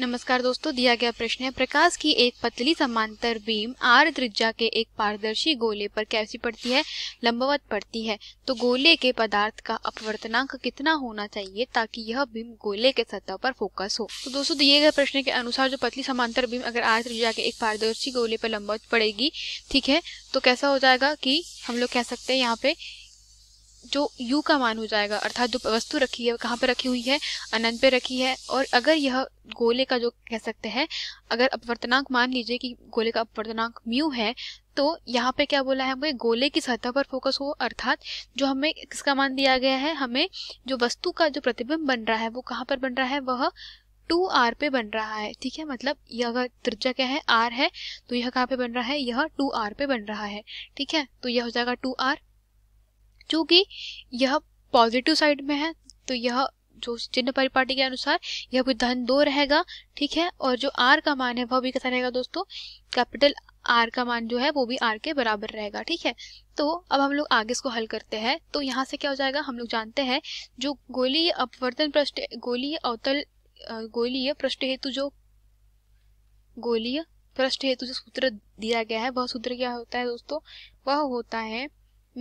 नमस्कार दोस्तों दिया गया प्रश्न है प्रकाश की एक पतली समांतर बीम आर त्रिज्या के एक पारदर्शी गोले पर कैसी पड़ती है लंबवत पड़ती है तो गोले के पदार्थ का अपवर्तनांक कितना होना चाहिए ताकि यह बीम गोले के सतह पर फोकस हो तो दोस्तों दिए गए प्रश्न के अनुसार जो पतली समांतर बीम अगर आर त्रिज्या के एक पारदर्शी गोले पर लंबवत पड़ेगी ठीक है तो कैसा हो जाएगा कि हम लोग कह सकते हैं यहाँ पे जो u का मान हो जाएगा अर्थात जो वस्तु रखी है कहाँ पर रखी हुई है अनंत पे रखी है और अगर यह गोले का जो कह सकते हैं अगर अपवर्तनांक मान लीजिए कि गोले का अपवर्तनांक म्यू है तो यहाँ पे क्या बोला है हमें गोले की सतह पर फोकस हो अर्थात जो हमें किसका मान दिया गया है हमें जो वस्तु का जो प्रतिबिंब बन रहा है वो कहाँ पर बन रहा है वह टू आर पे बन रहा है ठीक है मतलब यह अगर त्रिज्या क्या है आर है तो यह कहाँ पे बन रहा है यह टू आर पे बन रहा है ठीक है तो यह हो जाएगा टू आर चूँकि यह पॉजिटिव साइड में है तो यह जो चिन्ह परिपाटी के अनुसार यह भी धन दो रहेगा ठीक है और जो आर का मान है वह भी कैसा रहेगा दोस्तों कैपिटल आर का मान जो है वो भी आर के बराबर रहेगा ठीक है तो अब हम लोग आगे इसको हल करते हैं तो यहाँ से क्या हो जाएगा हम लोग जानते हैं जो गोलीय अपवर्तन पृष्ठ गोलीय अवतल गोलीय पृष्ठ हेतु जो गोलीय पृष्ठ हेतु जो सूत्र दिया गया है वह सूत्र क्या होता है दोस्तों वह होता है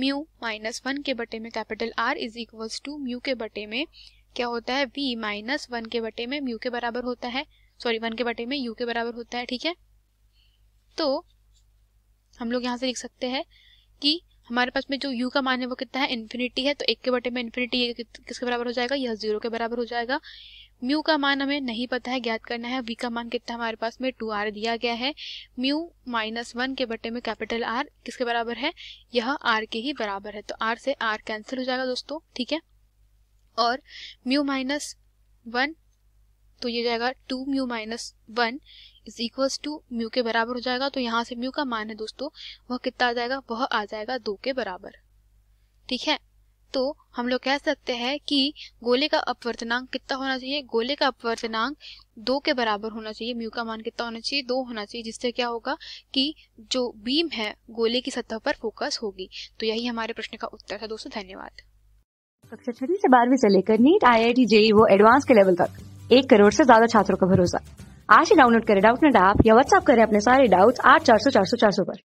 म्यू माइनस वन के बटे में capital R is equals to mu के बटे में क्या होता है वी माइनस वन के बटे में म्यू के बराबर होता है सॉरी वन के बटे में यू के बराबर होता है ठीक है तो हम लोग यहाँ से लिख सकते हैं कि हमारे पास में जो यू का मान है वो कितना है इन्फिनिटी है तो एक के बटे में इन्फिनिटी किसके बराबर हो जाएगा यह जीरो के बराबर हो जाएगा म्यू का मान हमें नहीं पता है ज्ञात करना है वी का मान कितना हमारे पास में टू आर दिया गया है म्यू माइनस वन के बटे में कैपिटल आर किसके बराबर है यह आर के ही बराबर है तो आर से आर कैंसिल हो जाएगा दोस्तों ठीक है और म्यू माइनस वन तो ये जाएगा two mu minus one is equals to mu के बराबर हो जाएगा तो यहाँ से म्यू का मान है दोस्तों वह कितना आ जाएगा वह आ जाएगा दो के बराबर ठीक है तो हम लोग कह सकते हैं कि गोले का अपवर्तनांक कितना होना चाहिए गोले का अपवर्तनांक दो के बराबर होना चाहिए म्यू का मान कितना होना चाहिए दो होना चाहिए जिससे क्या होगा कि जो बीम है गोले की सतह पर फोकस होगी तो यही हमारे प्रश्न का उत्तर था दोस्तों धन्यवाद कक्षा छठी से बारहवीं से लेकर NEET I I T JEE वो एडवांस के लेवल तक एक करोड़ से ज्यादा छात्रों का भरोसा आज ही डाउनलोड करें डाउट नेट ऐप या व्हाट्सएप करें अपने सारे डाउट्स आठ चार सौ चार सौ चार सौ पर